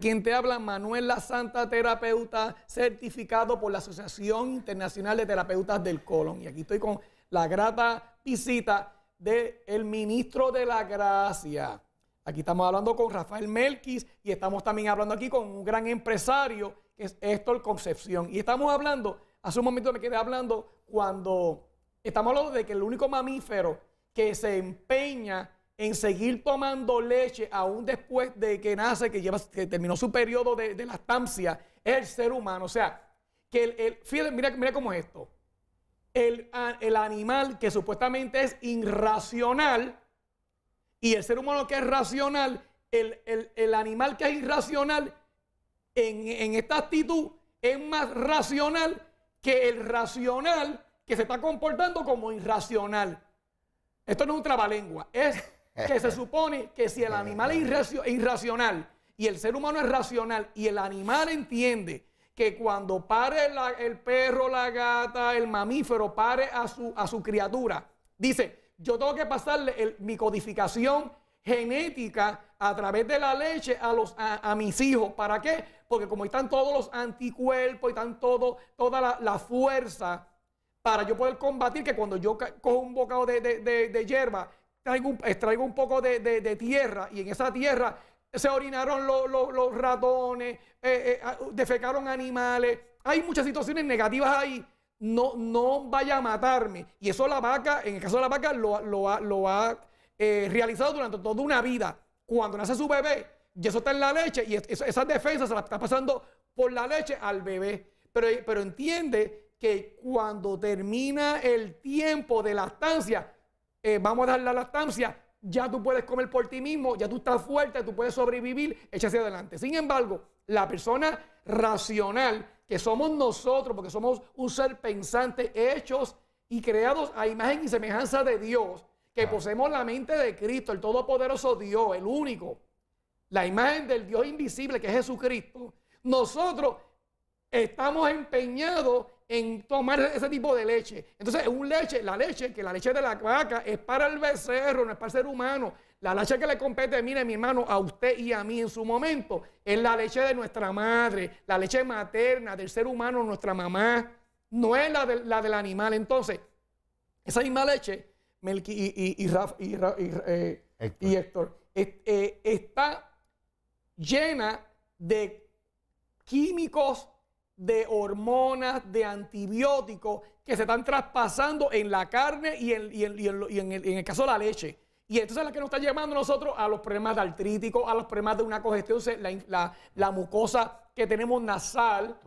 Quien te habla, Manuel La Santa, terapeuta certificado por la Asociación Internacional de Terapeutas del Colon. Y aquí estoy con la grata visita del ministro de la Gracia. Aquí estamos hablando con Rafael Melquis y estamos también hablando aquí con un gran empresario que es Héctor Concepción. Y estamos hablando, hace un momento me quedé hablando cuando estamos hablando de que el único mamífero que se empeña en seguir tomando leche aún después de que nace, que, lleva, terminó su periodo de, de lactancia, el ser humano. O sea, que el, mira, mira cómo es esto. El, animal que supuestamente es irracional y el ser humano que es racional, el, animal que es irracional en, en esta actitud es más racional que el racional que se está comportando como irracional. Esto no es un trabalengua, es que se supone que si el animal es irracional y el ser humano es racional y el animal entiende que cuando pare el perro, la gata, el mamífero, pare a su, a su criatura, dice, yo tengo que pasarle mi codificación genética a través de la leche a, los, a, mis hijos. ¿Para qué? Porque como están todos los anticuerpos y están todo, toda la, fuerza para yo poder combatir que cuando yo cojo un bocado de, de, de hierba, traigo extraigo un poco de, tierra y en esa tierra se orinaron los, ratones, eh, eh, defecaron animales. Hay muchas situaciones negativas ahí. No, no vaya a matarme. Y eso la vaca, en el caso de la vaca, lo, ha, eh, realizado durante toda una vida. Cuando nace su bebé, y eso está en la leche, y esas defensas se las está pasando por la leche al bebé. Pero, pero entiende que cuando termina el tiempo de lactancia, eh, vamos a dar la lactancia, ya tú puedes comer por ti mismo, ya tú estás fuerte, tú puedes sobrevivir, échase adelante. Sin embargo, la persona racional que somos nosotros, porque somos un ser pensante, hechos y creados a imagen y semejanza de Dios, que poseemos la mente de Cristo, el todopoderoso Dios, el único, la imagen del Dios invisible que es Jesucristo, nosotros estamos empeñados en tomar ese tipo de leche. Entonces, es un leche, la leche, que la leche de la vaca es para el becerro, no es para el ser humano. La leche que le compete, mire mi hermano, a usted y a mí en su momento, es la leche de nuestra madre, la leche materna del ser humano, nuestra mamá, no es la, de, la del animal. Entonces, esa misma leche, Melqui y, Héctor, está llena de químicos de hormonas, de antibióticos que se están traspasando en la carne y en, y en, el, caso de la leche. Y entonces es la que nos está llevando nosotros a los problemas de artríticos, a los problemas de una congestión, la, mucosa que tenemos nasal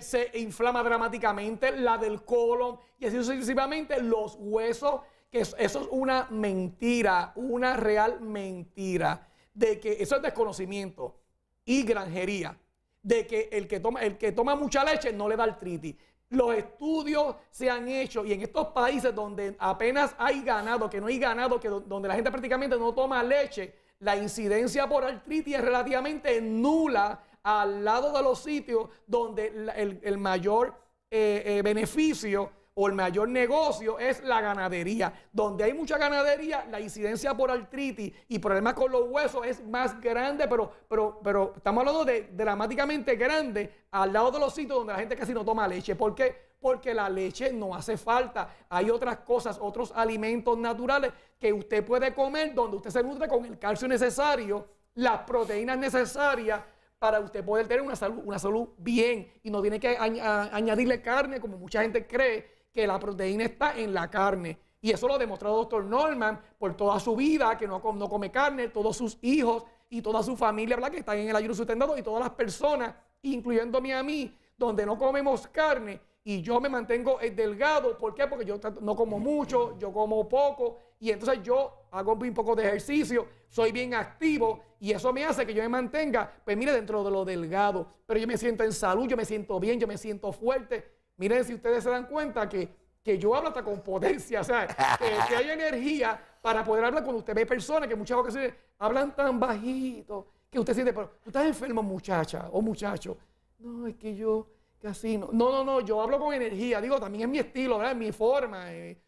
se, inflama dramáticamente, la del colon y así sucesivamente los huesos, que eso, eso es una mentira, una real mentira, de que eso es desconocimiento y granjería de que el que toma, el que toma mucha leche no le da artritis. Los estudios se han hecho y en estos países donde apenas hay ganado, que no hay ganado, que donde la gente prácticamente no toma leche, la incidencia por artritis es relativamente nula al lado de los sitios donde el, mayor eh, eh, beneficio o el mayor negocio es la ganadería. Donde hay mucha ganadería, la incidencia por artritis y problemas con los huesos es más grande, pero, pero, pero estamos hablando de dramáticamente grande al lado de los sitios donde la gente casi no toma leche. ¿Por qué? porque la leche no hace falta. Hay otras cosas, otros alimentos naturales que usted puede comer donde usted se nutre con el calcio necesario, las proteínas necesarias para usted poder tener una salud, una salud bien y no tiene que añadirle carne como mucha gente cree que la proteína está en la carne. Y eso lo ha demostrado el doctor Norman por toda su vida, que no, come carne, todos sus hijos y toda su familia, ¿verdad? Que están en el ayuno sustentado y todas las personas, incluyéndome a mí, donde no comemos carne y yo me mantengo eh, delgado. ¿Por qué? Porque yo no como mucho, yo como poco y entonces yo hago un poco de ejercicio, soy bien activo y eso me hace que yo me mantenga, pues mire, dentro de lo delgado. Pero yo me siento en salud, yo me siento bien, yo me siento fuerte Miren si ustedes se dan cuenta que, yo hablo hasta con potencia, o sea, que, que hay energía para poder hablar cuando usted ve personas que muchas veces hablan tan bajito que usted siente, pero tú estás enfermo muchacha o muchacho. No, es que yo casi no. No, no, no, yo hablo con energía, digo, también es mi estilo, ¿verdad? mi forma. Eh,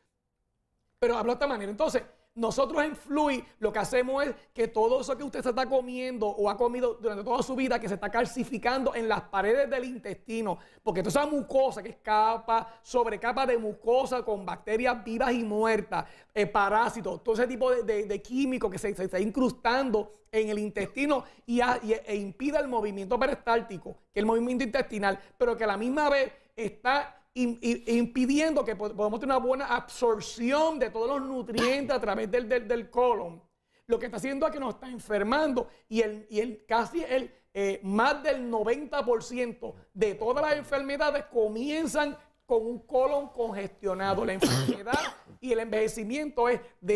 pero hablo de esta manera. Entonces, nosotros en Fluid lo que hacemos es que todo eso que usted se está comiendo o ha comido durante toda su vida, que se está calcificando en las paredes del intestino, porque toda esa mucosa que es capa sobre capa de mucosa con bacterias vivas y muertas, eh, parásitos, todo ese tipo de, químicos químico que se, está incrustando en el intestino y, e impide el movimiento peristáltico, que es el movimiento intestinal, pero que a la misma vez está impidiendo que podamos tener una buena absorción de todos los nutrientes a través del, del, colon. Lo que está haciendo es que nos está enfermando y, el, el, casi el, eh, más del 90% de todas las enfermedades comienzan con un colon congestionado. La enfermedad y el envejecimiento es de,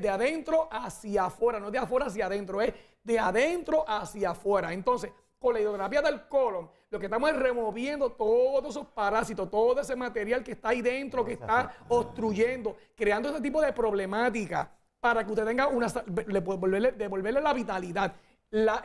de adentro hacia afuera, no de afuera hacia adentro, es de adentro hacia afuera. Entonces, con la hidroterapia del colon, lo que estamos es removiendo todos esos parásitos, todo ese material que está ahí dentro, que está obstruyendo, creando ese tipo de problemática para que usted tenga una, devolverle, devolverle la vitalidad. La,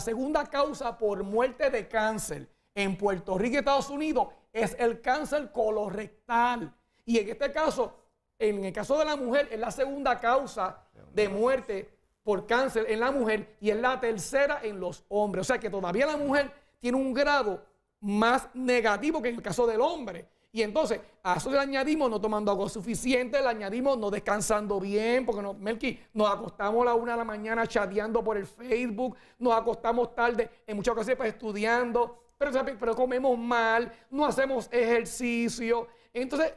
segunda causa por muerte de cáncer en Puerto Rico y Estados Unidos es el cáncer colorectal. Y en este caso, en el caso de la mujer, es la segunda causa de muerte por cáncer en la mujer y es la tercera en los hombres. O sea que todavía la mujer tiene un grado más negativo que en el caso del hombre. Y entonces, a eso le añadimos no tomando agua suficiente, le añadimos no descansando bien, porque no, Melqui, nos acostamos a la una de la mañana chateando por el Facebook, nos acostamos tarde, en muchas ocasiones pues, estudiando, pero, pero comemos mal, no hacemos ejercicio. Entonces,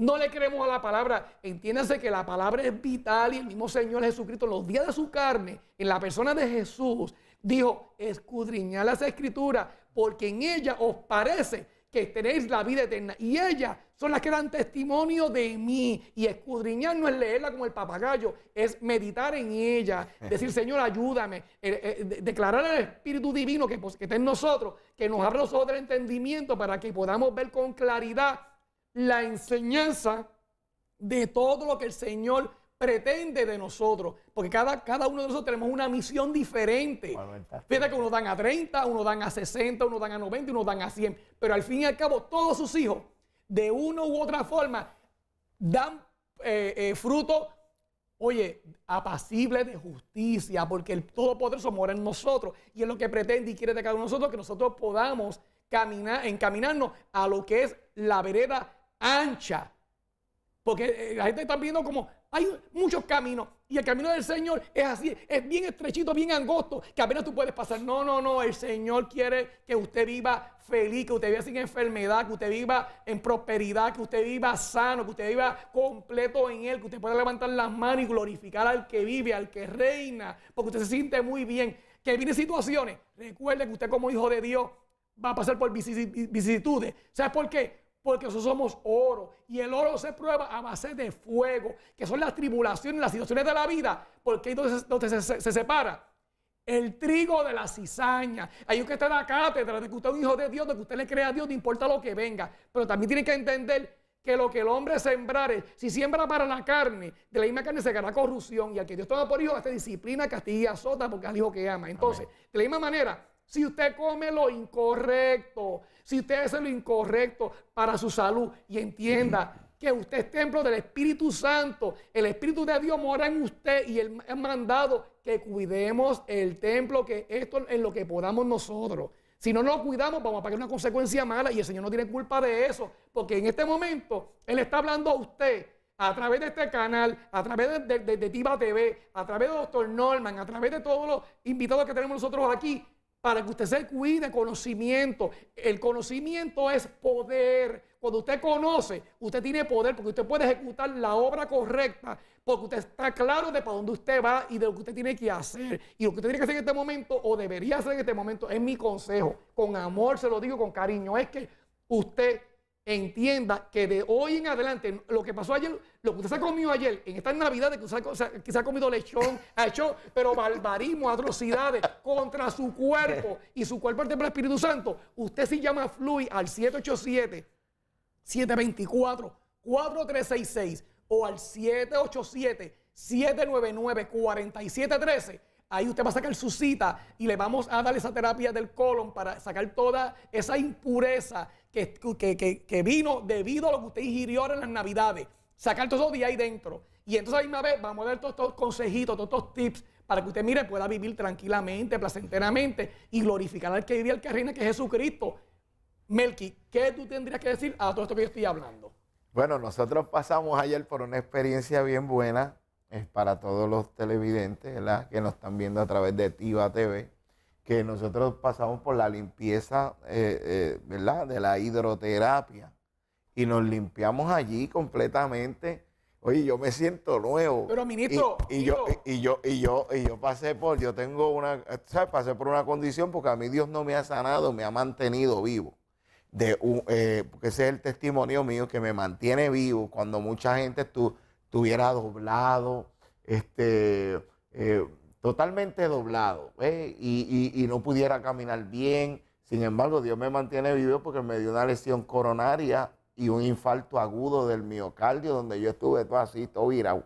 no le creemos a la palabra. Entiéndase que la palabra es vital y el mismo Señor Jesucristo en los días de su carne, en la persona de Jesús, dijo, escudriñar las escrituras porque en ella os parece que tenéis la vida eterna. Y ellas son las que dan testimonio de mí. Y escudriñar no es leerla como el papagayo, es meditar en ella. Decir, Señor, ayúdame. Eh, eh, declarar al Espíritu Divino que, pues, que está en nosotros, que nos abra los ojos del entendimiento para que podamos ver con claridad la enseñanza de todo lo que el Señor pretende de nosotros. Porque cada, cada uno de nosotros tenemos una misión diferente. Fíjate que unos dan a 30, unos dan a 60, unos dan a 90, unos dan a 100. Pero al fin y al cabo, todos sus hijos, de una u otra forma, dan eh, eh, fruto, oye, apacible de justicia, porque el Todopoderoso mora en nosotros. Y es lo que pretende y quiere de cada uno de nosotros, que nosotros podamos caminar, encaminarnos a lo que es la vereda ancha. Porque eh, la gente está viendo como hay muchos caminos y el camino del Señor es así, es bien estrechito, bien angosto, que apenas tú puedes pasar. No, no, no, el Señor quiere que usted viva feliz, que usted viva sin enfermedad, que usted viva en prosperidad, que usted viva sano, que usted viva completo en Él, que usted pueda levantar las manos y glorificar al que vive, al que reina, porque usted se siente muy bien. Que viene situaciones, recuerde que usted como hijo de Dios va a pasar por vicisitudes. ¿Sabes por qué? porque nosotros somos oro. Y el oro se prueba a base de fuego, que son las tribulaciones, las situaciones de la vida, porque ahí donde, se, separa. El trigo de la cizaña. hay un que está en la cátedra de que usted es un hijo de Dios, de que usted le crea a Dios, no importa lo que venga. Pero también tiene que entender que lo que el hombre sembrar si siembra para la carne, de la misma carne se ganará corrupción. Y al que Dios toma por hijo, esta disciplina, castiga, azota, porque es el hijo que ama. Entonces, de la misma manera, si usted come lo incorrecto, si usted hace lo incorrecto para su salud y entienda que usted es templo del Espíritu Santo, el Espíritu de Dios mora en usted y él ha mandado que cuidemos el templo, que esto es lo que podamos nosotros. Si no nos cuidamos, vamos a pagar una consecuencia mala y el Señor no tiene culpa de eso, porque en este momento Él está hablando a usted a través de este canal, a través de, de, TV, a través de Doctor Norman, a través de todos los invitados que tenemos nosotros aquí, para que usted se cuide conocimiento. El conocimiento es poder. Cuando usted conoce, usted tiene poder porque usted puede ejecutar la obra correcta, porque usted está claro de para dónde usted va y de lo que usted tiene que hacer. Y lo que usted tiene que hacer en este momento, o debería hacer en este momento, es mi consejo. Con amor se lo digo, con cariño, es que usted entienda que de hoy en adelante, lo que pasó ayer, lo que usted se ha comido ayer, en estas navidades que usted se ha comido lechón, ha hecho, pero barbarismo, atrocidades contra su cuerpo y su cuerpo al templo del Espíritu Santo, usted si llama a al 787-724-4366 o al 787-799-4713, Ahí usted va a sacar su cita y le vamos a dar esa terapia del colon para sacar toda esa impureza que, que, vino debido a lo que usted ingirió en las navidades. Sacar todo eso de ahí dentro. Y entonces a la misma vez vamos a dar todos estos consejitos, todos estos tips para que usted mire, pueda vivir tranquilamente, placenteramente y glorificar al que diría al que reina, que es Jesucristo. Melqui, ¿qué tú tendrías que decir a todo esto que yo estoy hablando? Bueno, nosotros pasamos ayer por una experiencia bien buena es para todos los televidentes ¿verdad? que nos están viendo a través de Tiva TV, que nosotros pasamos por la limpieza eh, eh, ¿verdad? de la hidroterapia y nos limpiamos allí completamente. Oye, yo me siento nuevo. Pero ministro, y, yo y yo y yo y yo pasé por, yo tengo una, ¿sabes? Pasé por una condición porque a mí Dios no me ha sanado, me ha mantenido vivo. De, eh, ese es el testimonio mío que me mantiene vivo cuando mucha gente tú estuviera doblado, este, eh, totalmente doblado, ¿eh? y, no pudiera caminar bien. Sin embargo, Dios me mantiene vivo porque me dio una lesión coronaria y un infarto agudo del miocardio, donde yo estuve todo así, todo virado.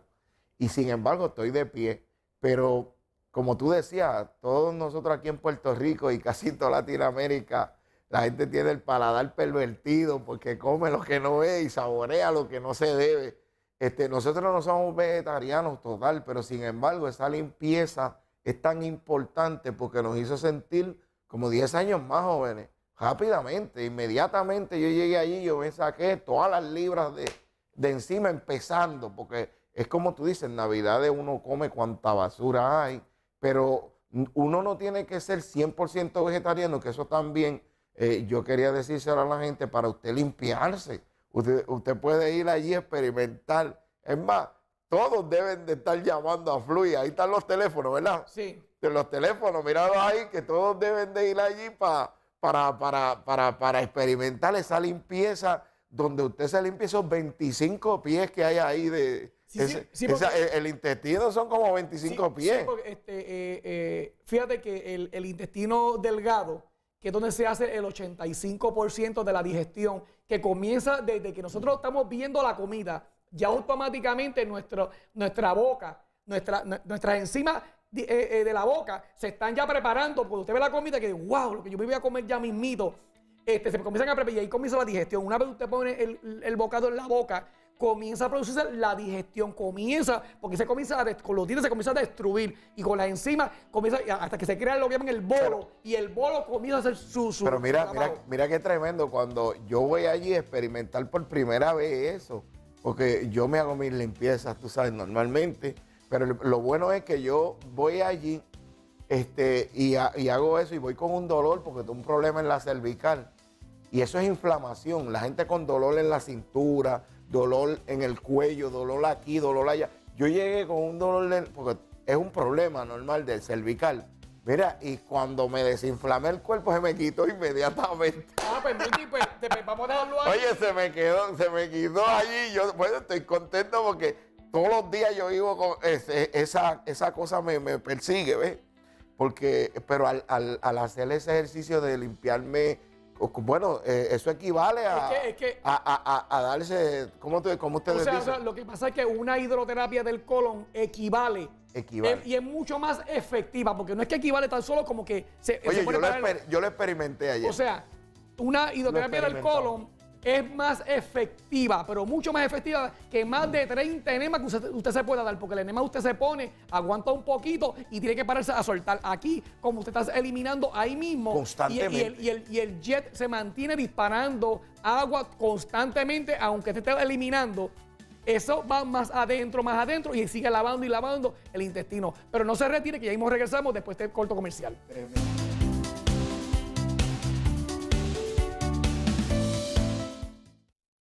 Y sin embargo, estoy de pie. Pero como tú decías, todos nosotros aquí en Puerto Rico y casi toda Latinoamérica, la gente tiene el paladar pervertido porque come lo que no es y saborea lo que no se debe. Este, nosotros no somos vegetarianos total, pero sin embargo esa limpieza es tan importante porque nos hizo sentir como 10 años más jóvenes. Rápidamente, inmediatamente yo llegué allí, yo me saqué todas las libras de, encima empezando, porque es como tú dices, en Navidad uno come cuanta basura hay, pero uno no tiene que ser 100% vegetariano, que eso también eh, yo quería decírselo a la gente para usted limpiarse. Usted, puede ir allí a experimentar. Es más, todos deben de estar llamando a Fluy. Ahí están los teléfonos, ¿verdad? Sí. De los teléfonos, Míralo ahí, que todos deben de ir allí para, para, para, experimentar esa limpieza, donde usted se limpie esos 25 pies que hay ahí de, Sí, sí, el, intestino son como 25 pies. Este, eh, eh, fíjate que el, intestino delgado que es donde se hace el 85% de la digestión, que comienza desde que nosotros estamos viendo la comida, ya automáticamente nuestro, nuestra boca, nuestra, nuestras enzimas eh, eh, de, la boca se están ya preparando, cuando usted ve la comida que, wow, lo que yo me voy a comer ya mismito, este, se comienzan a preparar y ahí comienza la digestión. Una vez usted pone el, el bocado en la boca, comienza a producirse la digestión, comienza, porque se comienza a con los dientes se comienza a destruir y con las enzimas comienza hasta que se crea lo que llaman el bolo y el bolo comienza a ser sucio. Pero mira, mira, qué tremendo cuando yo voy allí a experimentar por primera vez eso, porque yo me hago mis limpiezas, tú sabes, normalmente, pero lo bueno es que yo voy allí este, y, y hago eso y voy con un dolor porque tengo un problema en la cervical. Y eso es inflamación. La gente con dolor en la cintura, dolor en el cuello, dolor aquí, dolor allá. Yo llegué con un dolor, porque es un problema normal del cervical. Mira, y cuando me desinflamé el cuerpo se me quitó inmediatamente. Ah, pues, pues, pues, vamos a dejarlo ahí. Oye, se me quedó, se me quitó allí. Yo, bueno, estoy contento porque todos los días yo vivo con esa, esa cosa me, me, persigue, ¿ves? Porque, pero al, al, al hacer ese ejercicio de limpiarme bueno, eh, eso equivale a, a, a, darse, ¿cómo, usted cómo ustedes o sea, lo que pasa es que una hidroterapia del colon equivale. Equivale. y es mucho más efectiva, porque no es que equivale tan solo como que se... Oye, yo, lo yo, lo experimenté ayer. O sea, una hidroterapia del colon es más efectiva, pero mucho más efectiva que más de 30 enemas que usted, se pueda dar, porque el enema usted se pone, aguanta un poquito y tiene que pararse a soltar. Aquí, como usted está eliminando ahí mismo, constantemente. Y, el, jet se mantiene disparando agua constantemente, aunque usted esté eliminando, eso va más adentro, más adentro y sigue lavando y lavando el intestino. Pero no se retire, que ya regresamos después de este corto comercial.